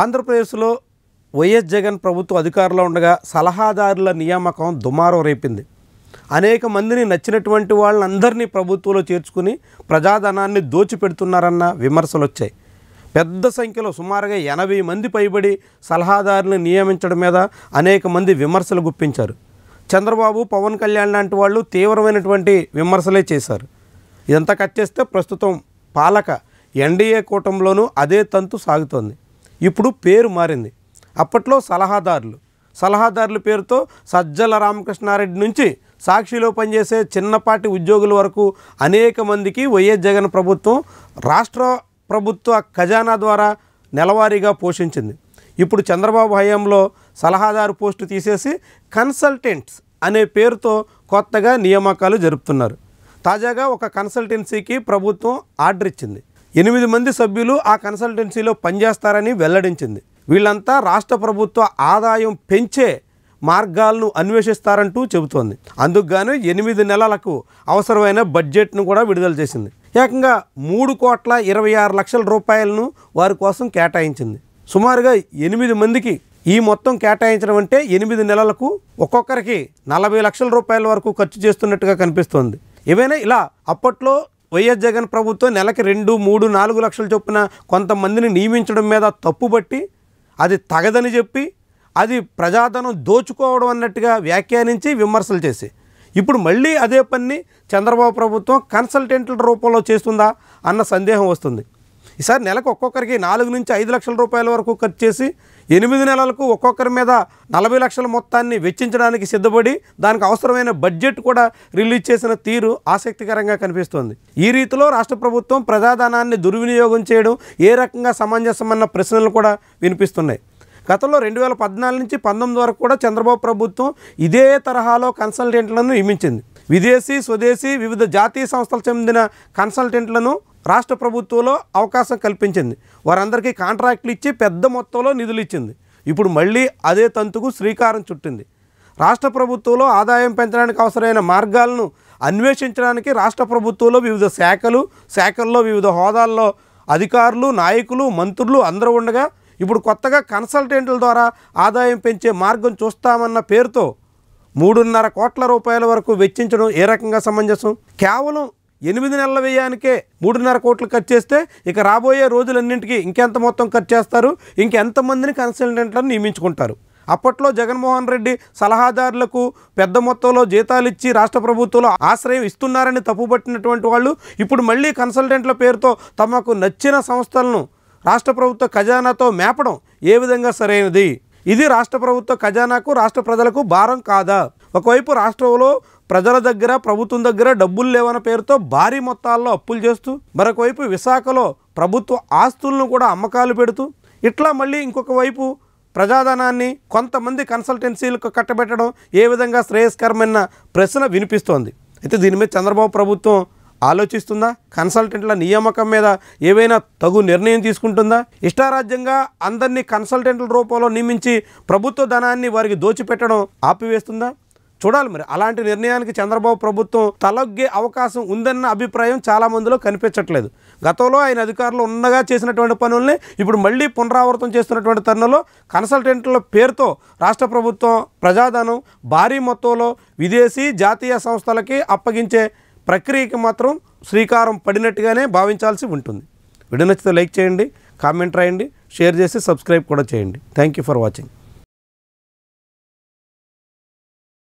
ఆంధ్రప్రదేశ్లో వైఎస్ జగన్ ప్రభుత్వ అధికారంలో ఉండగా సలహాదారుల నియామకం దుమారం రేపింది అనేక మందిని నచ్చినటువంటి వాళ్ళందరినీ ప్రభుత్వంలో చేర్చుకుని ప్రజాధనాన్ని దోచిపెడుతున్నారన్న విమర్శలు వచ్చాయి పెద్ద సంఖ్యలో సుమారుగా ఎనభై మంది పైబడి సలహాదారులను నియమించడం మీద అనేక మంది విమర్శలు గుప్పించారు చంద్రబాబు పవన్ కళ్యాణ్ లాంటి వాళ్ళు తీవ్రమైనటువంటి విమర్శలే చేశారు ఇదంతా కట్ చేస్తే ప్రస్తుతం పాలక ఎన్డీఏ కూటమిలోనూ అదే తంతు సాగుతోంది ఇప్పుడు పేరు మారింది అప్పట్లో సలహాదారులు సలహాదారుల పేరుతో సజ్జల రామకృష్ణారెడ్డి నుంచి సాక్షిలో పనిచేసే చిన్నపాటి ఉద్యోగుల వరకు అనేక మందికి వైఎస్ జగన్ ప్రభుత్వం రాష్ట్ర ప్రభుత్వ ఖజానా ద్వారా నెలవారీగా పోషించింది ఇప్పుడు చంద్రబాబు హయాంలో సలహాదారు పోస్టు తీసేసి కన్సల్టెంట్స్ అనే పేరుతో కొత్తగా నియామకాలు జరుపుతున్నారు తాజాగా ఒక కన్సల్టెన్సీకి ప్రభుత్వం ఆర్డర్ ఇచ్చింది ఎనిమిది మంది సభ్యులు ఆ కన్సల్టెన్సీలో పనిచేస్తారని వెల్లడించింది వీళ్ళంతా రాష్ట్ర ప్రభుత్వ ఆదాయం పెంచే మార్గాలను అన్వేషిస్తారంటూ చెబుతోంది అందుకుగాను ఎనిమిది నెలలకు అవసరమైన బడ్జెట్ను కూడా విడుదల చేసింది ఏకంగా మూడు కోట్ల ఇరవై ఆరు లక్షల రూపాయలను వారి కోసం కేటాయించింది సుమారుగా ఎనిమిది మందికి ఈ మొత్తం కేటాయించడం అంటే ఎనిమిది నెలలకు ఒక్కొక్కరికి నలభై లక్షల రూపాయల వరకు ఖర్చు చేస్తున్నట్టుగా కనిపిస్తోంది ఏమైనా ఇలా అప్పట్లో వైఎస్ జగన్ ప్రభుత్వం నెలకి రెండు మూడు నాలుగు లక్షల చొప్పున కొంతమందిని నియమించడం మీద తప్పుబట్టి అది తగదని చెప్పి అది ప్రజాధనం దోచుకోవడం అన్నట్టుగా వ్యాఖ్యానించి విమర్శలు చేసి ఇప్పుడు మళ్ళీ అదే పని చంద్రబాబు ప్రభుత్వం కన్సల్టెంట్ల రూపంలో చేస్తుందా అన్న సందేహం వస్తుంది ఈసారి నెలకు ఒక్కొక్కరికి నాలుగు నుంచి ఐదు లక్షల రూపాయల వరకు ఖర్చు చేసి ఎనిమిది నెలలకు ఒక్కొక్కరి మీద నలభై లక్షల మొత్తాన్ని వెచ్చించడానికి సిద్ధపడి దానికి అవసరమైన బడ్జెట్ కూడా రిలీజ్ చేసిన తీరు ఆసక్తికరంగా కనిపిస్తోంది ఈ రీతిలో రాష్ట్ర ప్రభుత్వం ప్రజాధనాన్ని దుర్వినియోగం చేయడం ఏ రకంగా సమంజసమన్న ప్రశ్నలు కూడా వినిపిస్తున్నాయి గతంలో రెండు వేల పద్నాలుగు నుంచి పంతొమ్మిది వరకు కూడా చంద్రబాబు ప్రభుత్వం ఇదే తరహాలో కన్సల్టెంట్లను నియమించింది విదేశీ స్వదేశీ వివిధ జాతీయ సంస్థలకు చెందిన కన్సల్టెంట్లను రాష్ట్ర ప్రభుత్వంలో అవకాశం కల్పించింది వారందరికీ కాంట్రాక్ట్లు ఇచ్చి పెద్ద మొత్తంలో నిధులు ఇచ్చింది ఇప్పుడు మళ్ళీ అదే తంతుకు శ్రీకారం చుట్టింది రాష్ట్ర ప్రభుత్వంలో ఆదాయం పెంచడానికి అవసరమైన మార్గాలను అన్వేషించడానికి రాష్ట్ర ప్రభుత్వంలో వివిధ శాఖలు శాఖల్లో వివిధ హోదాల్లో అధికారులు నాయకులు మంత్రులు అందరూ ఉండగా ఇప్పుడు కొత్తగా కన్సల్టెంట్ల ద్వారా ఆదాయం పెంచే మార్గం చూస్తామన్న పేరుతో మూడున్నర కోట్ల రూపాయల వరకు వెచ్చించడం ఏ రకంగా సమంజసం కేవలం ఎనిమిది నెలల వ్యయానికే మూడున్నర కోట్లు ఖర్చు చేస్తే ఇక రాబోయే రోజులన్నింటికి ఇంకెంత మొత్తం ఖర్చు చేస్తారు ఇంకెంతమందిని కన్సల్టెంట్లను నియమించుకుంటారు అప్పట్లో జగన్మోహన్ రెడ్డి సలహాదారులకు పెద్ద మొత్తంలో జీతాలు ఇచ్చి రాష్ట్ర ప్రభుత్వంలో ఆశ్రయం ఇస్తున్నారని తప్పుపట్టినటువంటి వాళ్ళు ఇప్పుడు మళ్ళీ కన్సల్టెంట్ల పేరుతో తమకు నచ్చిన సంస్థలను రాష్ట్ర ప్రభుత్వ ఖజానాతో మేపడం ఏ విధంగా సరైనది ఇది రాష్ట్ర ప్రభుత్వ ఖజానాకు రాష్ట్ర ప్రజలకు భారం కాదా ఒకవైపు రాష్ట్రంలో ప్రజల దగ్గర ప్రభుత్వం దగ్గర డబ్బులు లేవన్న పేరుతో భారీ మొత్తాల్లో అప్పులు చేస్తూ మరొకవైపు విశాఖలో ప్రభుత్వ ఆస్తులను కూడా అమ్మకాలు పెడుతూ ఇట్లా మళ్ళీ ఇంకొక వైపు ప్రజాధనాన్ని కొంతమంది కన్సల్టెన్సీలకు కట్టబెట్టడం ఏ విధంగా శ్రేయస్కరమైన ప్రశ్న వినిపిస్తోంది అయితే దీని మీద చంద్రబాబు ప్రభుత్వం ఆలోచిస్తుందా కన్సల్టెంట్ల నియామకం మీద ఏవైనా తగు నిర్ణయం తీసుకుంటుందా ఇష్టారాజ్యంగా అందరినీ కన్సల్టెంట్ల రూపంలో నియమించి ప్రభుత్వ ధనాన్ని వారికి దోచిపెట్టడం ఆపివేస్తుందా చూడాలి మరి అలాంటి నిర్ణయానికి చంద్రబాబు ప్రభుత్వం తలొగ్గే అవకాశం ఉందన్న అభిప్రాయం చాలామందిలో కనిపించట్లేదు గతంలో ఆయన అధికారులు ఉండగా చేసినటువంటి పనుల్ని ఇప్పుడు మళ్ళీ పునరావృతం చేస్తున్నటువంటి తరుణంలో కన్సల్టెంట్ల పేరుతో రాష్ట్ర ప్రభుత్వం ప్రజాధనం భారీ మొత్తంలో విదేశీ జాతీయ సంస్థలకి అప్పగించే ప్రక్రియకి మాత్రం శ్రీకారం పడినట్టుగానే భావించాల్సి ఉంటుంది వీడియో నచ్చితే లైక్ చేయండి కామెంట్ రాయండి షేర్ చేసి సబ్స్క్రైబ్ కూడా చేయండి థ్యాంక్ యూ ఫర్ వాచింగ్